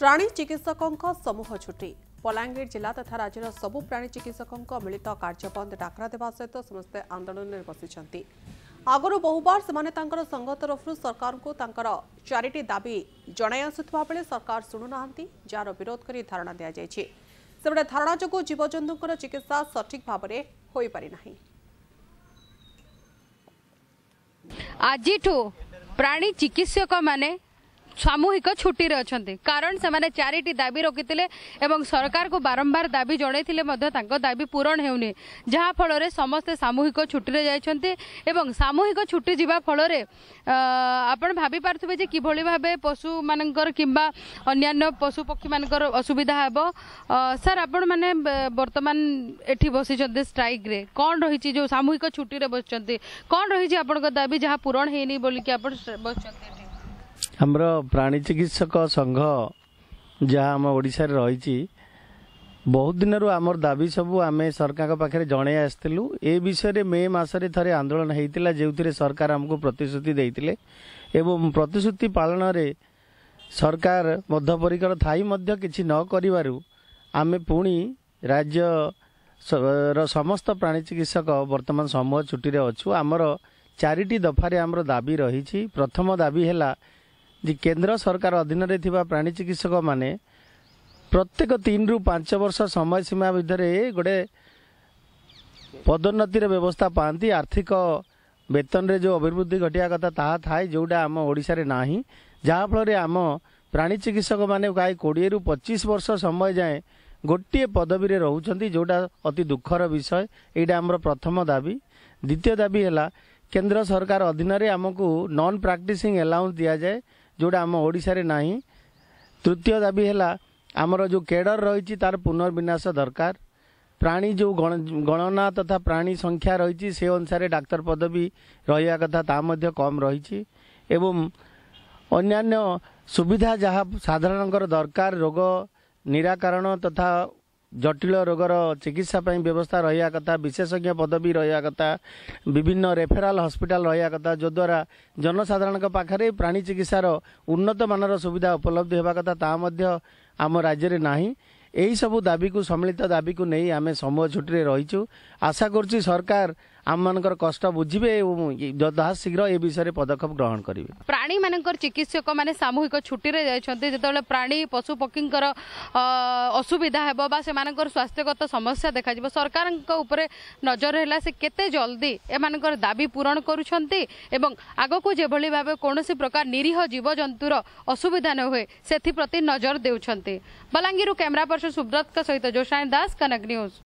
ପ୍ରାଣୀ ଚିକିତ୍ସକଙ୍କ ସମୂହ ଛୁଟି ବଲାଙ୍ଗୀର ଜିଲ୍ଲା ତଥା ରାଜ୍ୟର ସବୁ ପ୍ରାଣୀ ଚିକିତ୍ସକଙ୍କ ମିଳିତ କାର୍ଯ୍ୟ ବନ୍ଦ ଡାକରା ଦେବା ସହିତ ସମସ୍ତେ ଆନ୍ଦୋଳନରେ ବସିଛନ୍ତି ଆଗରୁ ବହୁବାର ସେମାନେ ତାଙ୍କର ସଂଘ ତରଫରୁ ସରକାରଙ୍କୁ ତାଙ୍କର ଚାରିଟି ଦାବି ଜଣାଇ ଆସୁଥିବା ବେଳେ ସରକାର ଶୁଣୁନାହାନ୍ତି ଯାହାର ବିରୋଧ କରି ଧାରଣା ଦିଆଯାଇଛି ସେପଟେ ଧାରଣା ଯୋଗୁଁ ଜୀବଜନ୍ତୁଙ୍କର ଚିକିତ୍ସା ସଠିକ୍ ଭାବରେ ହୋଇପାରିନାହିଁ ଆଜିଠୁ ପ୍ରାଣୀ ଚିକିତ୍ସକମାନେ ସାମୂହିକ ଛୁଟିରେ ଅଛନ୍ତି କାରଣ ସେମାନେ ଚାରିଟି ଦାବି ରଖିଥିଲେ ଏବଂ ସରକାରଙ୍କୁ ବାରମ୍ବାର ଦାବି ଜଣାଇଥିଲେ ମଧ୍ୟ ତାଙ୍କ ଦାବି ପୂରଣ ହେଉନି ଯାହାଫଳରେ ସମସ୍ତେ ସାମୂହିକ ଛୁଟିରେ ଯାଇଛନ୍ତି ଏବଂ ସାମୂହିକ ଛୁଟି ଯିବା ଫଳରେ ଆପଣ ଭାବିପାରୁଥିବେ ଯେ କିଭଳି ଭାବେ ପଶୁମାନଙ୍କର କିମ୍ବା ଅନ୍ୟାନ୍ୟ ପଶୁପକ୍ଷୀମାନଙ୍କର ଅସୁବିଧା ହେବ ସାର୍ ଆପଣମାନେ ବର୍ତ୍ତମାନ ଏଠି ବସିଛନ୍ତି ଷ୍ଟ୍ରାଇକ୍ରେ କ'ଣ ରହିଛି ଯେଉଁ ସାମୂହିକ ଛୁଟିରେ ବସିଛନ୍ତି କ'ଣ ରହିଛି ଆପଣଙ୍କ ଦାବି ଯାହା ପୂରଣ ହେଇନି ବୋଲିକି ଆପଣ ବସିଛନ୍ତି ଆମର ପ୍ରାଣୀ ଚିକିତ୍ସକ ସଂଘ ଯାହା ଆମ ଓଡ଼ିଶାରେ ରହିଛି ବହୁତ ଦିନରୁ ଆମର ଦାବି ସବୁ ଆମେ ସରକାରଙ୍କ ପାଖରେ ଜଣାଇ ଆସିଥିଲୁ ଏ ବିଷୟରେ ମେ ମାସରେ ଥରେ ଆନ୍ଦୋଳନ ହୋଇଥିଲା ଯେଉଁଥିରେ ସରକାର ଆମକୁ ପ୍ରତିଶ୍ରୁତି ଦେଇଥିଲେ ଏବଂ ପ୍ରତିଶ୍ରୁତି ପାଳନରେ ସରକାର ବଦ୍ଧପରିକର ଥାଇ ମଧ୍ୟ କିଛି ନ କରିବାରୁ ଆମେ ପୁଣି ରାଜ୍ୟର ସମସ୍ତ ପ୍ରାଣୀ ଚିକିତ୍ସକ ବର୍ତ୍ତମାନ ସମୂହ ଛୁଟିରେ ଅଛୁ ଆମର ଚାରିଟି ଦଫାରେ ଆମର ଦାବି ରହିଛି ପ୍ରଥମ ଦାବି ହେଲା ଯେ କେନ୍ଦ୍ର ସରକାର ଅଧୀନରେ ଥିବା ପ୍ରାଣୀ ଚିକିତ୍ସକମାନେ ପ୍ରତ୍ୟେକ ତିନିରୁ ପାଞ୍ଚ ବର୍ଷ ସମୟ ସୀମା ଭିତରେ ଗୋଟେ ପଦୋନ୍ନତିର ବ୍ୟବସ୍ଥା ପାଆନ୍ତି ଆର୍ଥିକ ବେତନରେ ଯେଉଁ ଅଭିବୃଦ୍ଧି ଘଟିବା କଥା ତାହା ଥାଏ ଯେଉଁଟା ଆମ ଓଡ଼ିଶାରେ ନାହିଁ ଯାହାଫଳରେ ଆମ ପ୍ରାଣୀ ଚିକିତ୍ସକମାନେ ପ୍ରାୟ କୋଡ଼ିଏରୁ ପଚିଶ ବର୍ଷ ସମୟ ଯାଏଁ ଗୋଟିଏ ପଦବୀରେ ରହୁଛନ୍ତି ଯେଉଁଟା ଅତି ଦୁଃଖର ବିଷୟ ଏଇଟା ଆମର ପ୍ରଥମ ଦାବି ଦ୍ୱିତୀୟ ଦାବି ହେଲା କେନ୍ଦ୍ର ସରକାର ଅଧୀନରେ ଆମକୁ ନନ୍ ପ୍ରାକ୍ଟିସିଂ ଆଲାଉନ୍ସ ଦିଆଯାଏ ଯେଉଁଟା ଆମ ଓଡ଼ିଶାରେ ନାହିଁ ତୃତୀୟ ଦାବି ହେଲା ଆମର ଯେଉଁ କେଡ଼ର ରହିଛି ତା'ର ପୁନର୍ବିନ୍ୟାଶ ଦରକାର ପ୍ରାଣୀ ଯେଉଁ ଗଣନା ତଥା ପ୍ରାଣୀ ସଂଖ୍ୟା ରହିଛି ସେ ଅନୁସାରେ ଡାକ୍ତର ପଦବୀ ରହିବା କଥା ତା ମଧ୍ୟ କମ୍ ରହିଛି ଏବଂ ଅନ୍ୟାନ୍ୟ ସୁବିଧା ଯାହା ସାଧାରଣଙ୍କର ଦରକାର ରୋଗ ନିରାକରଣ ତଥା ଜଟିଳ ରୋଗର ଚିକିତ୍ସା ପାଇଁ ବ୍ୟବସ୍ଥା ରହିବା କଥା ବିଶେଷଜ୍ଞ ପଦବୀ ରହିବା କଥା ବିଭିନ୍ନ ରେଫେରାଲ୍ ହସ୍ପିଟାଲ ରହିବା କଥା ଯଦ୍ୱାରା ଜନସାଧାରଣଙ୍କ ପାଖରେ ପ୍ରାଣୀ ଚିକିତ୍ସାର ଉନ୍ନତମାନର ସୁବିଧା ଉପଲବ୍ଧ ହେବା କଥା ତାହା ମଧ୍ୟ ଆମ ରାଜ୍ୟରେ ନାହିଁ ଏହିସବୁ ଦାବିକୁ ସମ୍ମିଳିତ ଦାବିକୁ ନେଇ ଆମେ ସମୂହ ଛୁଟିରେ ରହିଛୁ ଆଶା କରୁଛି ସରକାର ଆମମାନଙ୍କର କଷ୍ଟ ବୁଝିବେ ଏବଂ ଯଥା ଶୀଘ୍ର ଏ ବିଷୟରେ ପଦକ୍ଷେପ ଗ୍ରହଣ କରିବେ ପ୍ରାଣୀମାନଙ୍କର ଚିକିତ୍ସକମାନେ ସାମୂହିକ ଛୁଟିରେ ଯାଇଛନ୍ତି ଯେତେବେଳେ ପ୍ରାଣୀ ପଶୁପକ୍ଷୀଙ୍କର ଅସୁବିଧା ହେବ ବା ସେମାନଙ୍କର ସ୍ୱାସ୍ଥ୍ୟଗତ ସମସ୍ୟା ଦେଖାଯିବ ସରକାରଙ୍କ ଉପରେ ନଜର ହେଲା ସେ କେତେ ଜଲ୍ଦି ଏମାନଙ୍କର ଦାବି ପୂରଣ କରୁଛନ୍ତି ଏବଂ ଆଗକୁ ଯେଭଳି ଭାବେ କୌଣସି ପ୍ରକାର ନିରୀହ ଜୀବଜନ୍ତୁର ଅସୁବିଧା ନ ହୁଏ ସେଥିପ୍ରତି ନଜର ଦେଉଛନ୍ତି ବଲାଙ୍ଗୀରରୁ କ୍ୟାମେରା ପର୍ସନ ସୁବ୍ରତଙ୍କ ସହିତ ଜୋସାଣି ଦାସ କନକ ନ୍ୟୁଜ୍